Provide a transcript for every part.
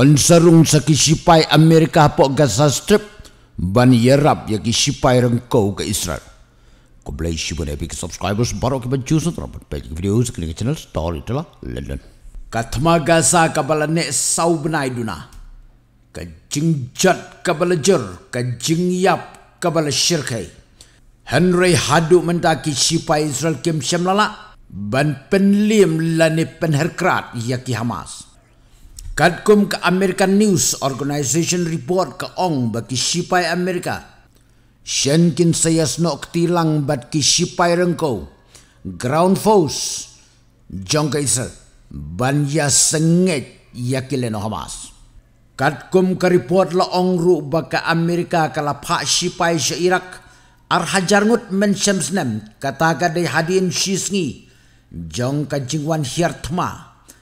On sarung sa kisipai Amerika po ka strip Ban yerap ya kisipay rin ko ka Israel Ko blay shibu na epic subscribers baru ki ban chusun Rapat pa video sa kanyang channel Story tala London Katmaga sa kabala ne saw benay duna Kajing jat kabala jer Kajing yap kabala syirkay Henry haduk mentaki sipai Israel kem syam lala Ban penlim lani penherkrat yaki Hamas Hamas Kadkum ke American News Organization report ke ong bagi sipai Amerika. Shenkin saya snok ketilang bagi ki sipai rengko. Ground force. Jongka isa. Banya sengit yakileno Hamas. Kadkum ke report la ong ru baka Amerika kalapak sipai se Irak. Arhajar ngut men syamsnem kataka dey hadin shisngi. Jongka jingwan hiartma. Jongka jingwan hiartma.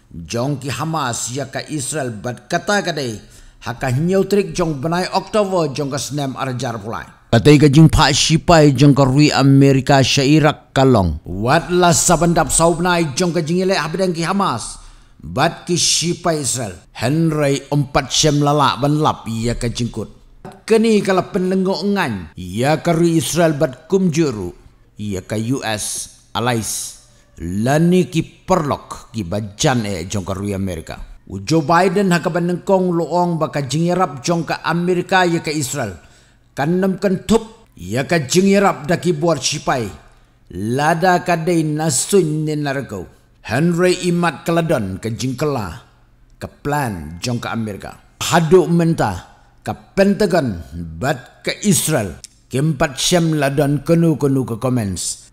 Jong ki Hamas ya ka Israel bat kata kade haka nyau trik jong benai Oktober jong ka snem arjar pulai. Kata ika jing pak sipai jong ka rui Amerika syairak kalong. Wat la sabandap saubnai jong ka jing ilai ki Hamas. Bat ki sipai Israel. Henry empat sem lalak ban lap ya ka jingkut. Kini kalau penengok ngan, ya kari Israel bat kumjuru, ya ka US, allies lani ki perlok ki bajan e eh jongka rui Amerika. U Joe Biden haka banengkong loong baka jingirap jongka Amerika ya ke Israel. Kanam kentup ya ke jingirap daki buat sipai. Lada kadai nasun ni narko. Henry Imat Keladon ke jingkela ke plan jongka Amerika. Haduk mentah ke Pentagon bat ke Israel. Kempat siam ladan kenu-kenu ke komens.